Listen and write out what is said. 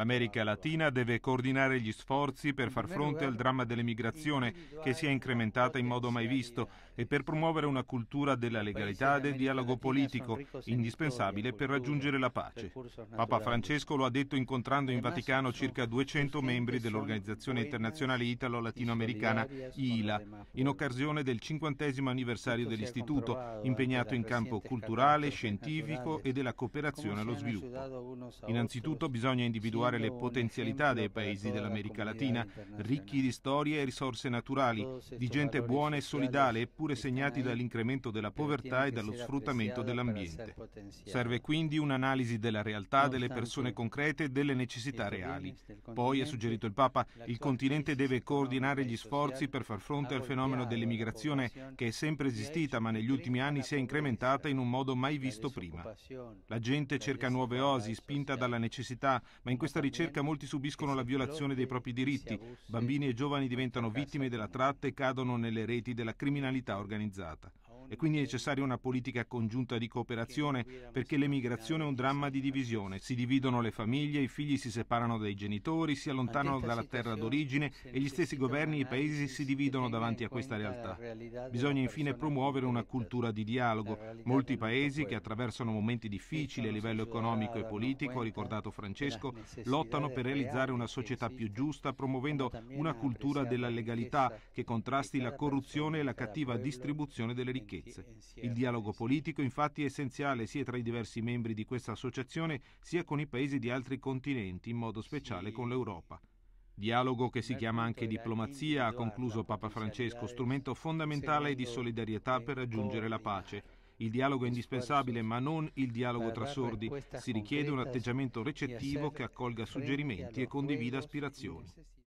L'America Latina deve coordinare gli sforzi per far fronte al dramma dell'emigrazione che si è incrementata in modo mai visto e per promuovere una cultura della legalità e del dialogo politico, indispensabile per raggiungere la pace. Papa Francesco lo ha detto incontrando in Vaticano circa 200 membri dell'Organizzazione Internazionale Italo-Latinoamericana ILA in occasione del 50 anniversario dell'istituto, impegnato in campo culturale, scientifico e della cooperazione allo sviluppo. Innanzitutto bisogna individuare sfruttare le potenzialità dei paesi dell'America Latina, ricchi di storie e risorse naturali, di gente buona e solidale, eppure segnati dall'incremento della povertà e dallo sfruttamento dell'ambiente. Serve quindi un'analisi della realtà delle persone concrete e delle necessità reali. Poi, ha suggerito il Papa, il continente deve coordinare gli sforzi per far fronte al fenomeno dell'immigrazione che è sempre esistita ma negli ultimi anni si è incrementata in un modo mai visto prima. La gente cerca nuove osi, spinta dalla necessità, ma in questo questa ricerca molti subiscono la violazione dei propri diritti, bambini e giovani diventano vittime della tratta e cadono nelle reti della criminalità organizzata. È quindi necessaria una politica congiunta di cooperazione perché l'emigrazione è un dramma di divisione. Si dividono le famiglie, i figli si separano dai genitori, si allontanano dalla terra d'origine e gli stessi governi e i paesi si dividono davanti a questa realtà. Bisogna infine promuovere una cultura di dialogo. Molti paesi che attraversano momenti difficili a livello economico e politico, ha ricordato Francesco, lottano per realizzare una società più giusta promuovendo una cultura della legalità che contrasti la corruzione e la cattiva distribuzione delle ricchezze ricchezze. Il dialogo politico infatti è essenziale sia tra i diversi membri di questa associazione sia con i paesi di altri continenti, in modo speciale con l'Europa. Dialogo che si chiama anche diplomazia, ha concluso Papa Francesco, strumento fondamentale di solidarietà per raggiungere la pace. Il dialogo è indispensabile, ma non il dialogo tra sordi. Si richiede un atteggiamento recettivo che accolga suggerimenti e condivida aspirazioni.